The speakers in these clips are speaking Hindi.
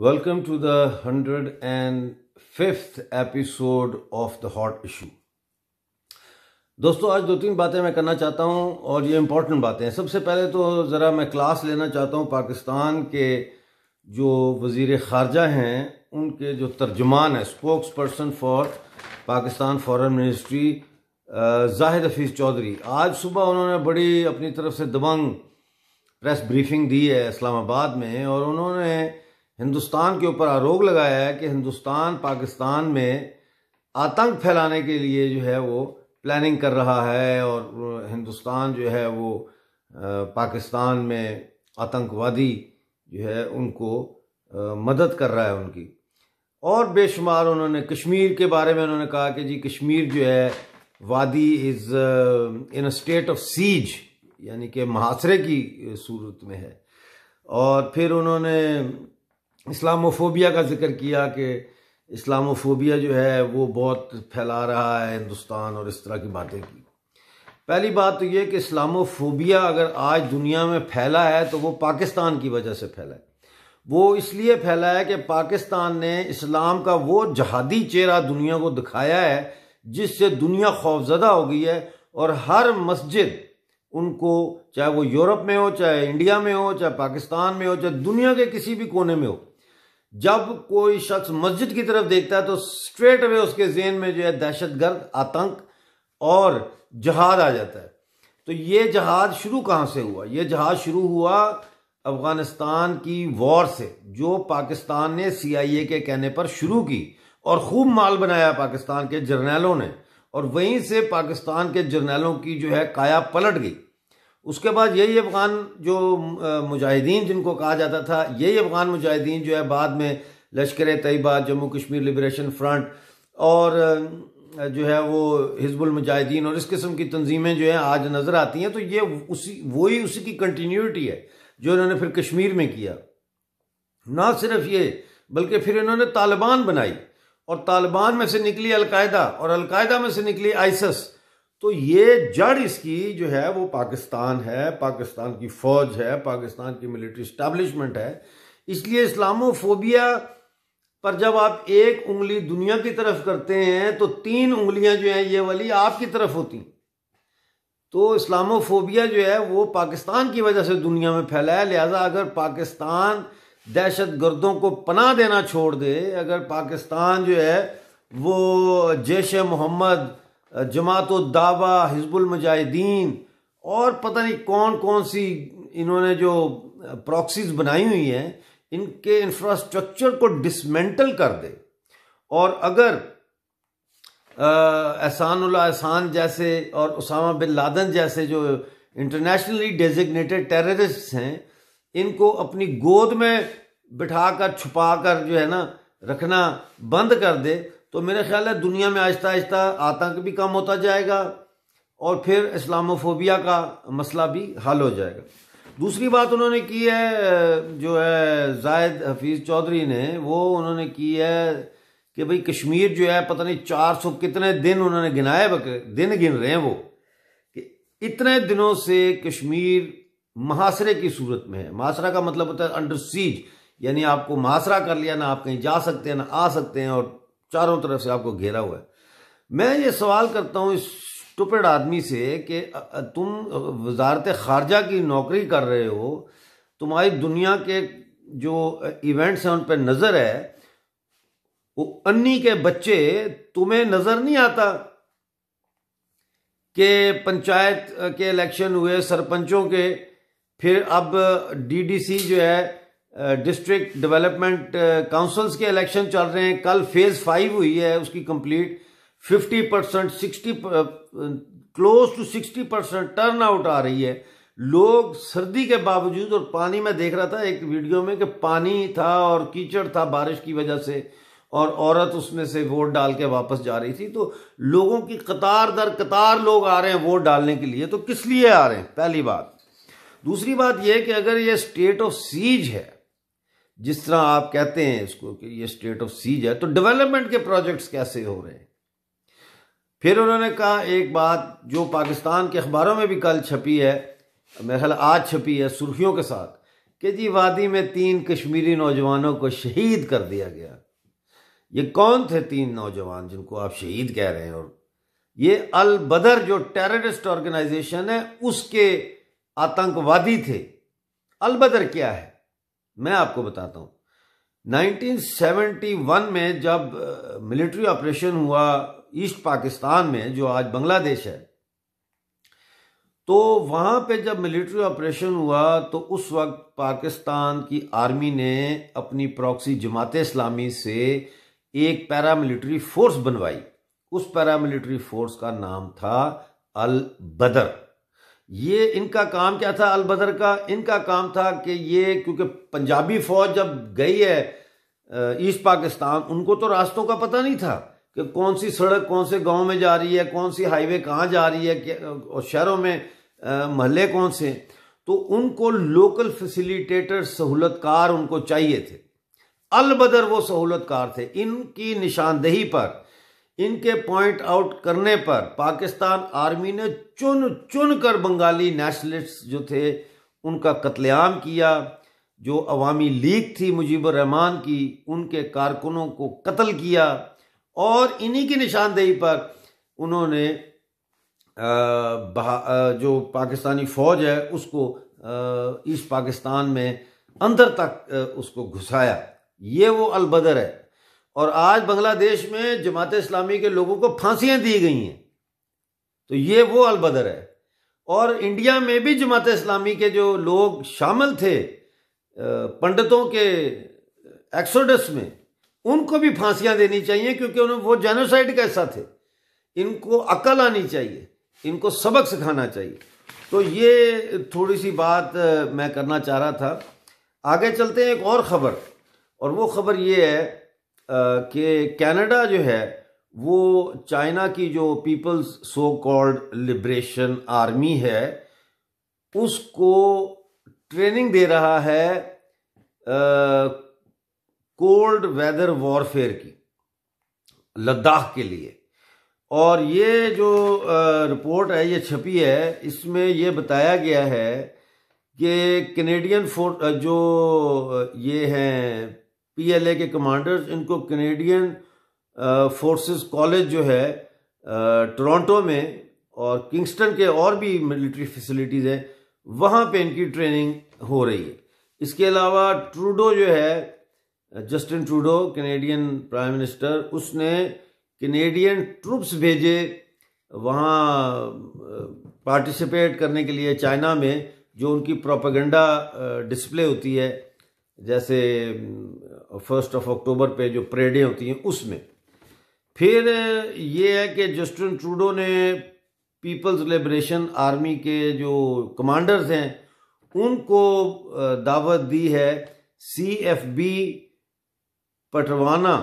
Welcome to the 105th episode of the hot issue दोस्तों आज दो तीन बातें मैं करना चाहता हूं और ये इम्पोर्टेंट बातें हैं सबसे पहले तो ज़रा मैं क्लास लेना चाहता हूं पाकिस्तान के जो वज़ी ख़ारजा हैं उनके जो तर्जमान है spokesperson for Pakistan foreign ministry Zahid Hafeez Chaudhry आज सुबह उन्होंने बड़ी अपनी तरफ से दबंग प्रेस ब्रीफिंग दी है इस्लामाबाद में और उन्होंने हिंदुस्तान के ऊपर आरोप लगाया है कि हिंदुस्तान पाकिस्तान में आतंक फैलाने के लिए जो है वो प्लानिंग कर रहा है और हिंदुस्तान जो है वो पाकिस्तान में आतंकवादी जो है उनको मदद कर रहा है उनकी और बेशुमार उन्होंने कश्मीर के बारे में उन्होंने कहा कि जी कश्मीर जो है वादी is in state of siege यानी कि महासरे की सूरत में है और फिर उन्होंने इस्लामोफोबिया का जिक्र किया कि इस्लामोफोबिया जो है वो बहुत फैला रहा है हिंदुस्तान और इस तरह की बातें की पहली बात तो ये कि इस्लामोफोबिया अगर आज दुनिया में फैला है तो वो पाकिस्तान की वजह से फैला है वो इसलिए फैला है कि पाकिस्तान ने इस्लाम का वो जहादी चेहरा दुनिया को दिखाया है जिससे दुनिया खौफजदा हो गई है और हर मस्जिद उनको चाहे वो यूरोप में हो चाहे इंडिया में हो चाहे पाकिस्तान में हो चाहे दुनिया के किसी भी कोने में हो जब कोई शख्स मस्जिद की तरफ देखता है तो स्ट्रेट अवे उसके जेन में जो है दहशतगर्द आतंक और जहाद आ जाता है तो ये जहाद शुरू कहाँ से हुआ ये जहाद शुरू हुआ अफगानिस्तान की वॉर से जो पाकिस्तान ने सीआईए के कहने पर शुरू की और खूब माल बनाया पाकिस्तान के जर्नैलों ने और वहीं से पाकिस्तान के जर्नैलों की जो है काया पलट गई उसके बाद यही अफ़गान जो मुजाहिदीन जिनको कहा जाता था यही अफ़गान मुजाहिदीन जो है बाद में लश्कर तयबा जम्मू कश्मीर लिबरेशन फ्रंट और जो है वो हिजबुल मुजाहिदीन और इस किस्म की तंजीमें जो हैं आज नज़र आती हैं तो ये उसी वही उसी की कंटिन्यूटी है जो इन्होंने फिर कश्मीर में किया ना सिर्फ ये बल्कि फिर इन्होंने तालिबान बनाई और तालिबान में से निकली अलकायदा और अलकायदा में से निकली आइसस तो ये जड़ इसकी जो है वो पाकिस्तान है पाकिस्तान की फौज है पाकिस्तान की मिलिट्री स्टैब्लिशमेंट है इसलिए इस्लामोफोबिया पर जब आप एक उंगली दुनिया की तरफ करते हैं तो तीन उंगलियां जो हैं ये वाली आपकी तरफ होती तो इस्लामोफोबिया जो है वो पाकिस्तान की वजह से दुनिया में फैला है लिहाजा अगर पाकिस्तान दहशत गर्दों को पना देना छोड़ दे अगर पाकिस्तान जो है वो जैश मोहम्मद जमात दावा हिजबुल मुजाहिदीन और पता नहीं कौन कौन सी इन्होंने जो प्रॉक्सीज बनाई हुई हैं इनके इंफ्रास्ट्रक्चर को डिसमेंटल कर दे और अगर एहसानुल्ला एहसान जैसे और उसामा बिन लादन जैसे जो इंटरनेशनली डेजिग्नेटेड टेररिस्ट हैं इनको अपनी गोद में बिठा कर छुपा कर जो है ना रखना बंद कर दे तो मेरे ख्याल है दुनिया में आहिस्ता आहिस्ता आतंक भी कम होता जाएगा और फिर इस्लामोफोबिया का मसला भी हल हो जाएगा दूसरी बात उन्होंने की है जो है जायद हफीज़ चौधरी ने वो उन्होंने की है कि भाई कश्मीर जो है पता नहीं चार सौ कितने दिन उन्होंने गिनाए दिन गिन रहे हैं वो कि इतने दिनों से कश्मीर महासरे की सूरत में है महासरा का मतलब होता है अंडर सीज यानी आपको महासरा कर लिया ना आप कहीं जा सकते हैं ना आ सकते हैं और चारों तरफ से आपको घेरा हुआ है मैं ये सवाल करता हूँ इस टुपेड आदमी से कि तुम वजारत खारजा की नौकरी कर रहे हो तुम्हारी दुनिया के जो इवेंट्स हैं उन पर नज़र है वो अन्नी के बच्चे तुम्हें नज़र नहीं आता के पंचायत के इलेक्शन हुए सरपंचों के फिर अब डीडीसी जो है डिस्ट्रिक्ट डेवलपमेंट काउंसिल्स के इलेक्शन चल रहे हैं कल फेज फाइव हुई है उसकी complete fifty percent sixty close to sixty percent turnout आ रही है लोग सर्दी के बावजूद और पानी में देख रहा था एक वीडियो में कि पानी था और कीचड़ था बारिश की वजह से और औरत उसमें से वोट डाल के वापस जा रही थी तो लोगों की कतार दर कतार लोग आ रहे हैं वोट डालने के लिए तो किस लिए आ रहे हैं पहली बात दूसरी बात यह कि अगर ये स्टेट ऑफ सीज है जिस तरह आप कहते हैं इसको कि ये स्टेट ऑफ सीज है तो डेवलपमेंट के प्रोजेक्ट्स कैसे हो रहे हैं फिर उन्होंने कहा एक बात जो पाकिस्तान के अखबारों में भी कल छपी है मेरे ख्याल आज छपी है सुर्खियों के साथ कि जी वादी में तीन कश्मीरी नौजवानों को शहीद कर दिया गया ये कौन थे तीन नौजवान जिनको आप शहीद कह रहे हैं और ये अल बदर जो टेररिस्ट ऑर्गेनाइजेशन है उसके आतंकवादी थे अल बदर क्या है मैं आपको बताता हूं 1971 में जब मिलिट्री ऑपरेशन हुआ ईस्ट पाकिस्तान में जो आज बांग्लादेश है तो वहां पे जब मिलिट्री ऑपरेशन हुआ तो उस वक्त पाकिस्तान की आर्मी ने अपनी प्रॉक्सी जमात इस्लामी से एक पैरामिलिट्री फोर्स बनवाई उस पैरामिलिट्री फोर्स का नाम था अल बदर ये इनका काम क्या था अलबदर का इनका काम था कि ये क्योंकि पंजाबी फौज जब गई है ईस्ट पाकिस्तान उनको तो रास्तों का पता नहीं था कि कौन सी सड़क कौन से गांव में जा रही है कौन सी हाईवे कहाँ जा रही है और शहरों में महल्ले कौन से तो उनको लोकल फैसिलिटेटर सहूलतकार उनको चाहिए थे अलबदर वो सहूलतकार थे इनकी निशानदेही पर इनके पॉइंट आउट करने पर पाकिस्तान आर्मी ने चुन चुन कर बंगाली नेशनलिस्ट जो थे उनका कत्लेआम किया जो अवामी लीग थी मुजीबर रहमान की उनके कारकुनों को कत्ल किया और इन्हीं की निशानदेही पर उन्होंने जो पाकिस्तानी फ़ौज है उसको ईस्ट पाकिस्तान में अंदर तक उसको घुसाया ये वो अलबदर है और आज बांग्लादेश में जमात इस्लामी के लोगों को फांसियाँ दी गई हैं तो ये वो अलबदर है और इंडिया में भी जमात इस्लामी के जो लोग शामिल थे पंडितों के एक्सोडस में उनको भी फांसियाँ देनी चाहिए क्योंकि उन्हें वो जेनोसाइड का हिस्सा थे इनको अकल आनी चाहिए इनको सबक सिखाना चाहिए तो ये थोड़ी सी बात मैं करना चाह रहा था आगे चलते हैं एक और ख़बर और वो ख़बर ये है कि कनाडा जो है वो चाइना की जो people's so called liberation army है उसको ट्रेनिंग दे रहा है कोल्ड वेदर वॉरफेयर की लद्दाख के लिए और ये जो रिपोर्ट है ये छपी है इसमें ये बताया गया है कि कैनेडियन फोर्ट जो ये हैं पीएलए के कमांडर्स इनको कनेडियन फोर्सेस कॉलेज जो है टोरंटो में और किंगस्टन के और भी मिलिट्री फैसिलिटीज़ हैं वहाँ पे इनकी ट्रेनिंग हो रही है इसके अलावा ट्रूडो जो है Justin Trudeau Canadian prime minister उसने कनेडियन ट्रूप्स भेजे वहाँ पार्टिसिपेट करने के लिए चाइना में जो उनकी प्रोपागेंडा डिस्प्ले होती है जैसे फर्स्ट ऑफ अक्टूबर पे जो परेडें होती हैं उसमें फिर ये है कि जस्टिन ट्रूडो ने पीपल्स लिबरेशन आर्मी के जो कमांडर्स हैं उनको दावत दी है C F B Petawawa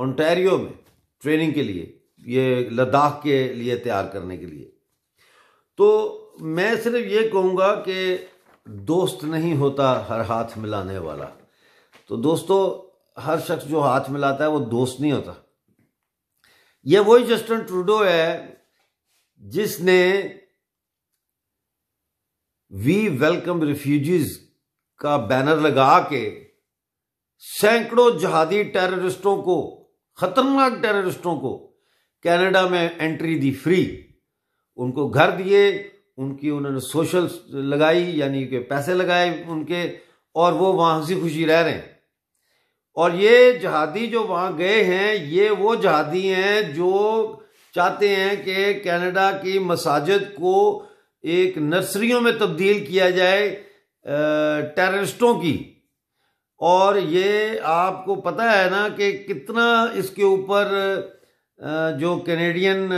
Ontario में ट्रेनिंग के लिए ये लद्दाख के लिए तैयार करने के लिए तो मैं सिर्फ ये कहूँगा कि दोस्त नहीं होता हर हाथ मिलाने वाला तो दोस्तों हर शख्स जो हाथ मिलाता है वो दोस्त नहीं होता ये वही जस्टिन ट्रूडो है जिसने वी वेलकम रिफ्यूजीज का बैनर लगा के सैकड़ों जहादी टेररिस्टों को खतरनाक टेररिस्टों को कनाडा में एंट्री दी फ्री उनको घर दिए उनकी उन्होंने सोशल लगाई यानी कि पैसे लगाए उनके और वो वहाँ हंसी खुशी रह रहे हैं और ये जहादी जो वहाँ गए हैं ये वो जहादी हैं जो चाहते हैं कि कनाडा की मसाजिद को एक नर्सरियों में तब्दील किया जाए टेररिस्टों की और ये आपको पता है ना कि कितना इसके ऊपर जो कैनेडियन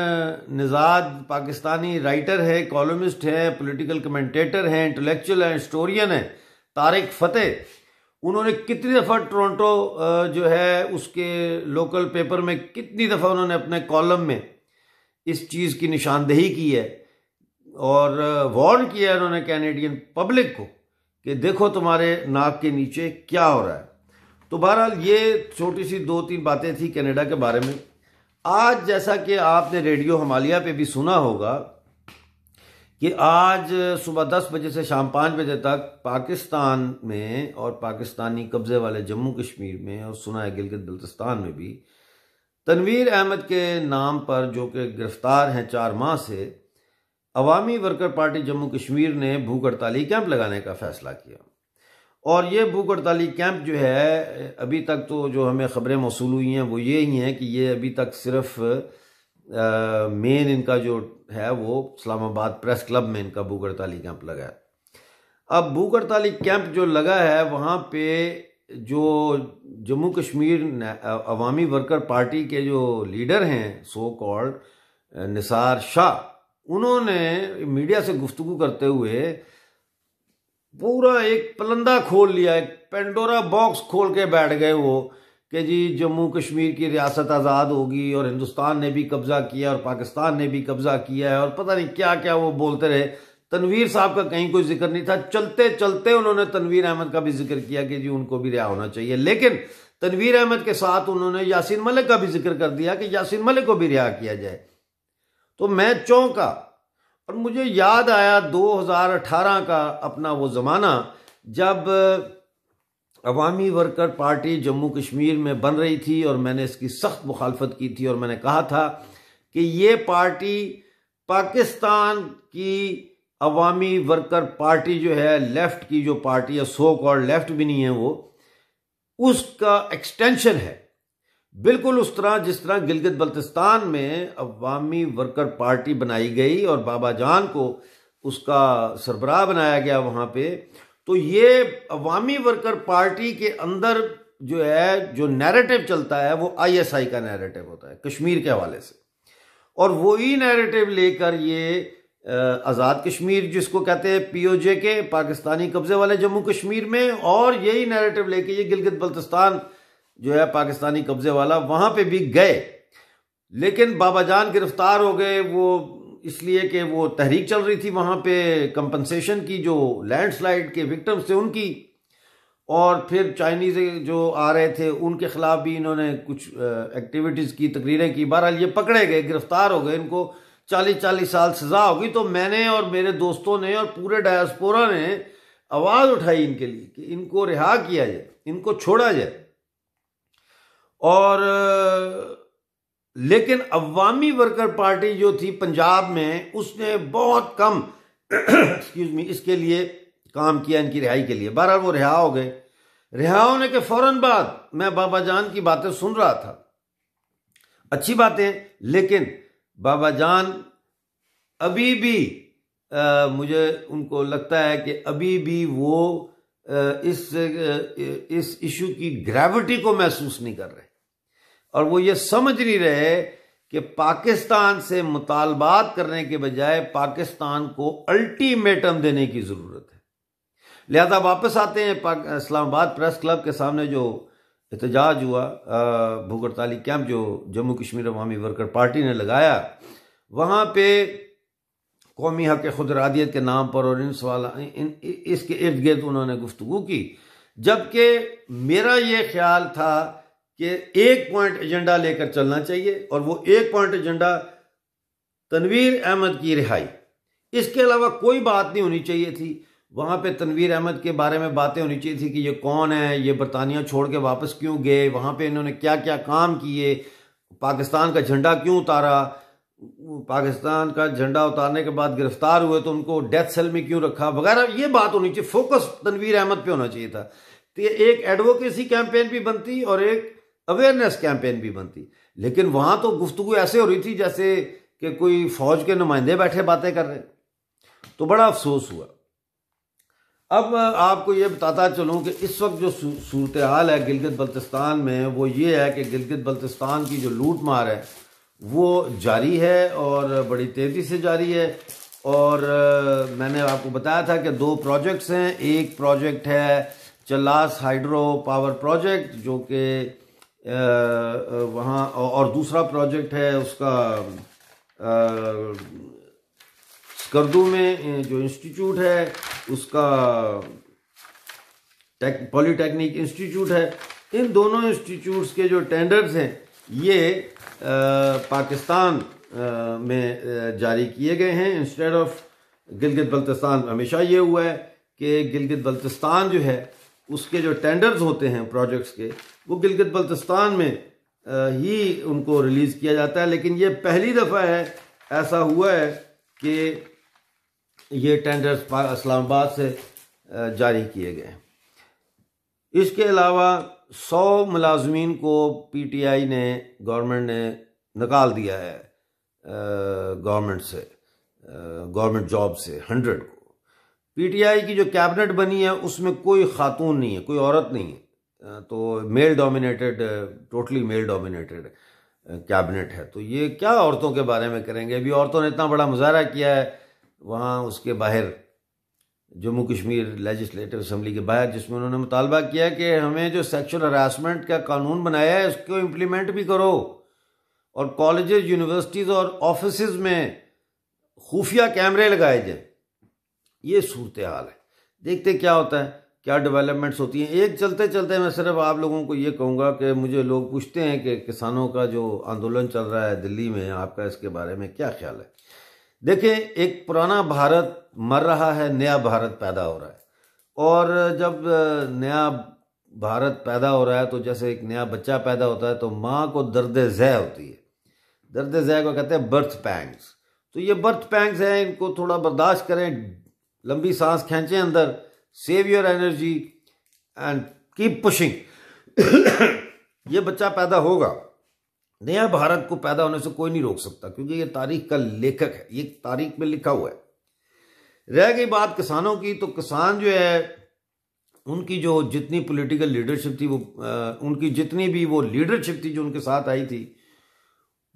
निजाद पाकिस्तानी राइटर है कॉलमिस्ट है पॉलिटिकल कमेंटेटर हैं इंटेलेक्चुअल है हिस्टोरियन हैं तारिक फतेह उन्होंने कितनी दफ़ा टोरंटो जो है उसके लोकल पेपर में कितनी दफ़ा उन्होंने अपने कॉलम में इस चीज़ की निशानदेही की है और वार्न किया है उन्होंने कैनेडियन पब्लिक को कि देखो तुम्हारे नाक के नीचे क्या हो रहा है तो बहरहाल ये छोटी सी दो तीन बातें थी कनाडा के बारे में आज जैसा कि आपने रेडियो हमालिया पे भी सुना होगा कि आज सुबह दस बजे से शाम पाँच बजे तक पाकिस्तान में और पाकिस्तानी कब्ज़े वाले जम्मू कश्मीर में और सुना है गिलगित बल्तिस्तान में भी तनवीर अहमद के नाम पर जो कि गिरफ्तार हैं चार माह से अवामी वर्कर पार्टी जम्मू कश्मीर ने भूख हड़ताली कैंप लगाने का फैसला किया और ये भूख हड़ताली कैंप जो है अभी तक तो जो हमें ख़बरें मौसू हुई हैं वो ये ही हैं कि ये अभी तक सिर्फ़ मेन इनका जो है वो इस्लामाबाद प्रेस क्लब में इनका भूगड़ताली कैंप लगा है अब भूगड़ताली कैंप जो लगा है वहाँ पे जो जम्मू कश्मीर अवामी वर्कर पार्टी के जो लीडर हैं सो कॉल्ड निसार शाह उन्होंने मीडिया से गुफ्तु करते हुए पूरा एक पलंदा खोल लिया एक पेंडोरा बॉक्स खोल के बैठ गए वो कि जी जम्मू कश्मीर की रियासत आज़ाद होगी और हिंदुस्तान ने भी कब्ज़ा किया और पाकिस्तान ने भी कब्ज़ा किया है और पता नहीं क्या क्या वो बोलते रहे तनवीर साहब का कहीं कोई जिक्र नहीं था चलते चलते उन्होंने तनवीर अहमद का भी जिक्र किया कि जी उनको भी रिहा होना चाहिए लेकिन तनवीर अहमद के साथ उन्होंने यासिन मलिक का भी जिक्र कर दिया कि यासिन मलिक को भी रिहा किया जाए तो मैं चौंका और मुझे याद आया 2018 का अपना वो ज़माना जब अवामी वर्कर पार्टी जम्मू कश्मीर में बन रही थी और मैंने इसकी सख्त मुखालफत की थी और मैंने कहा था कि ये पार्टी पाकिस्तान की अवामी वर्कर पार्टी जो है लेफ्ट की जो पार्टी है सो और लेफ्ट भी नहीं है वो उसका एक्सटेंशन है बिल्कुल उस तरह जिस तरह गिलगित बल्तिस्तान में अवामी वर्कर पार्टी बनाई गई और बाबा जान को उसका सरबराह बनाया गया वहाँ पे तो ये अवामी वर्कर पार्टी के अंदर जो है जो नैरेटिव चलता है वो आईएसआई का नैरेटिव होता है कश्मीर के हवाले से और वही नैरेटिव लेकर ये आज़ाद कश्मीर जिसको कहते हैं पीओजे के पाकिस्तानी कब्ज़े वाले जम्मू कश्मीर में और यही नैरेटिव लेके ये गिलगित बल्तिस्तान जो है पाकिस्तानी कब्ज़े वाला वहाँ पर भी गए लेकिन बाबा जान गिरफ्तार हो गए वो इसलिए कि वो तहरीक चल रही थी वहाँ पे कंपनसेशन की जो लैंडस्लाइड के विक्टम्स थे उनकी और फिर चाइनीज़ जो आ रहे थे उनके ख़िलाफ़ भी इन्होंने कुछ एक्टिविटीज़ की तकरीरें की बहरहाल ये पकड़े गए गिरफ़्तार हो गए इनको चालीस चालीस साल सज़ा होगी तो मैंने और मेरे दोस्तों ने और पूरे डायस्पोरा ने आवाज़ उठाई इनके लिए कि इनको रिहा किया जाए इनको छोड़ा जाए और लेकिन अवामी वर्कर पार्टी जो थी पंजाब में उसने बहुत कम एक्सक्यूज मी इसके लिए काम किया इनकी रिहाई के लिए बहरहाल वो रिहा हो गए रिहा होने के फौरन बाद मैं बाबा जान की बातें सुन रहा था अच्छी बातें लेकिन बाबा जान अभी भी आ, मुझे उनको लगता है कि अभी भी वो आ, इस आ, इस इशू की ग्रेविटी को महसूस नहीं कर रहे और वो ये समझ नहीं रहे कि पाकिस्तान से मुतालबात करने के बजाय पाकिस्तान को अल्टीमेटम देने की ज़रूरत है लिहाजा वापस आते हैं इस्लामाबाद प्रेस क्लब के सामने जो एहतजाज हुआ भूख हड़ताली कैंप जो जम्मू कश्मीर अवामी वर्कर पार्टी ने लगाया वहाँ पे कौमी हक खुद के नाम पर और इन सवाल इन इसके इर्द गिर्द उन्होंने गुफ्तु की जबकि मेरा ये ख्याल था कि एक पॉइंट एजेंडा लेकर चलना चाहिए और वो एक पॉइंट एजेंडा तनवीर अहमद की रिहाई इसके अलावा कोई बात नहीं होनी चाहिए थी वहाँ पे तनवीर अहमद के बारे में बातें होनी चाहिए थी कि ये कौन है ये बरतानिया छोड़ के वापस क्यों गए वहाँ पे इन्होंने क्या क्या काम किए पाकिस्तान का झंडा क्यों उतारा पाकिस्तान का झंडा उतारने के बाद गिरफ्तार हुए तो उनको डेथ सेल में क्यों रखा वगैरह ये बात होनी चाहिए फोकस तनवीर अहमद पर होना चाहिए था तो ये एक एडवोकेसी कैंपेन भी बनती और एक अवेयरनेस कैंपेन भी बनती लेकिन वहां तो गुफ्तु ऐसे हो रही थी जैसे कि कोई फौज के नुमाइंदे बैठे बातें कर रहे तो बड़ा अफसोस हुआ अब आपको ये बताता चलूँ कि इस वक्त जो सूरत हाल है गिलगित बल्तिस्तान में वो ये है कि गिलगित बल्तिस्तान की जो लूट मार है वो जारी है और बड़ी तेज़ी से जारी है और मैंने आपको बताया था कि दो प्रोजेक्ट्स हैं एक प्रोजेक्ट है चलास हाइड्रो पावर प्रोजेक्ट जो कि वहाँ और दूसरा प्रोजेक्ट है उसका स्कर्दू में जो इंस्टीट्यूट है उसका टेक पॉलीटेक्निक इंस्टीट्यूट है इन दोनों इंस्टीट्यूट्स के जो टेंडर्स हैं ये आ, पाकिस्तान आ, में जारी किए गए हैं इंस्टेड ऑफ गिलगित बल्तिस्तान हमेशा ये हुआ है कि गिलगित बल्तिस्तान जो है उसके जो टेंडर्स होते हैं प्रोजेक्ट्स के वो गिलगित बल्तिस्तान में ही उनको रिलीज़ किया जाता है लेकिन ये पहली दफ़ा है ऐसा हुआ है कि ये टेंडर्स इस्लामाबाद से जारी किए गए इसके अलावा सौ मुलाजमीन को पीटीआई ने गवर्नमेंट ने निकाल दिया है गवर्नमेंट से गवर्नमेंट जॉब से हंड्रेड को पीटीआई की जो कैबिनेट बनी है उसमें कोई खातून नहीं है कोई औरत नहीं है तो male dominated totally male dominated cabinet है तो ये क्या औरतों के बारे में करेंगे अभी औरतों ने इतना बड़ा मुजाहरा किया है वहाँ उसके बाहर जम्मू कश्मीर लेजिस्लेटिव असम्बली के बाहर जिसमें उन्होंने मुतालबा किया कि हमें जो सेक्शुअल हरासमेंट का कानून बनाया है उसको इम्प्लीमेंट भी करो और कॉलेज यूनिवर्सिटीज़ और ऑफिस में खुफिया कैमरे लगाए जाएँ ये सूरत हाल है देखते क्या होता है क्या डेवलपमेंट्स होती हैं एक चलते चलते मैं सिर्फ आप लोगों को ये कहूँगा कि मुझे लोग पूछते हैं कि किसानों का जो आंदोलन चल रहा है दिल्ली में आपका इसके बारे में क्या ख्याल है देखें एक पुराना भारत मर रहा है नया भारत पैदा हो रहा है और जब नया भारत पैदा हो रहा है तो जैसे एक नया बच्चा पैदा होता है तो माँ को दर्द जय होती है दर्द जय को कहते हैं बर्थ पैंग्स तो ये बर्थ पैंग्स हैं इनको थोड़ा बर्दाश्त करें लंबी सांस खींचे अंदर save your energy and keep pushing ये बच्चा पैदा होगा नया भारत को पैदा होने से कोई नहीं रोक सकता क्योंकि ये तारीख का लेखक है ये तारीख में लिखा हुआ है रह गई बात किसानों की तो किसान जो है उनकी जो जितनी पॉलिटिकल लीडरशिप थी वो आ, उनकी जितनी भी वो लीडरशिप थी जो उनके साथ आई थी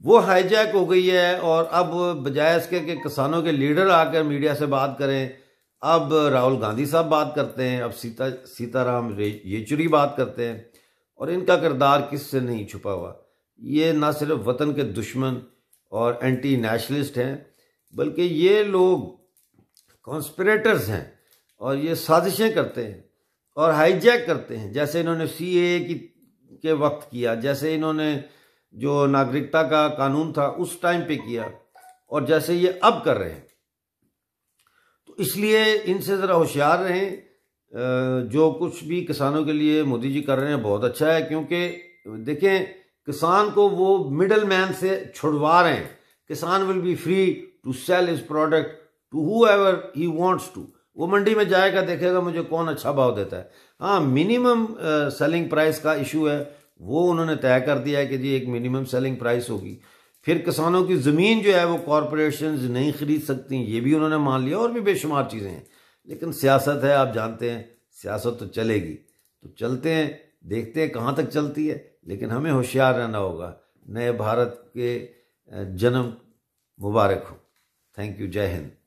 वो हाईजैक हो गई है और अब बजाय इसके कि किसानों के लीडर आकर मीडिया से बात करें अब राहुल गांधी साहब बात करते हैं अब सीता सीताराम येचुरी बात करते हैं और इनका किरदार किससे नहीं छुपा हुआ ये ना सिर्फ वतन के दुश्मन और एंटी नेशनलिस्ट हैं बल्कि ये लोग कॉन्स्परेटर्स हैं और ये साजिशें करते हैं और हाईजैक करते हैं जैसे इन्होंने सी ए की के वक्त किया जैसे इन्होंने जो नागरिकता का कानून था उस टाइम पे किया और जैसे ये अब कर रहे हैं इसलिए इनसे ज़रा होशियार रहें जो कुछ भी किसानों के लिए मोदी जी कर रहे हैं बहुत अच्छा है क्योंकि देखें किसान को वो मिडल मैन से छुड़वा रहे हैं किसान will be free to sell his product to whoever he wants to वो मंडी में जाएगा देखेगा मुझे कौन अच्छा भाव देता है हाँ मिनिमम सेलिंग प्राइस का इशू है वो उन्होंने तय कर दिया है कि जी एक मिनिमम सेलिंग प्राइस होगी फिर किसानों की ज़मीन जो है वो कॉरपोरेशन नहीं ख़रीद सकती ये भी उन्होंने मान लिया और भी बेशुमार चीज़ें हैं लेकिन सियासत है आप जानते हैं सियासत तो चलेगी तो चलते हैं देखते हैं कहाँ तक चलती है लेकिन हमें होशियार रहना होगा नए भारत के जन्म मुबारक हो थैंक यू जय हिंद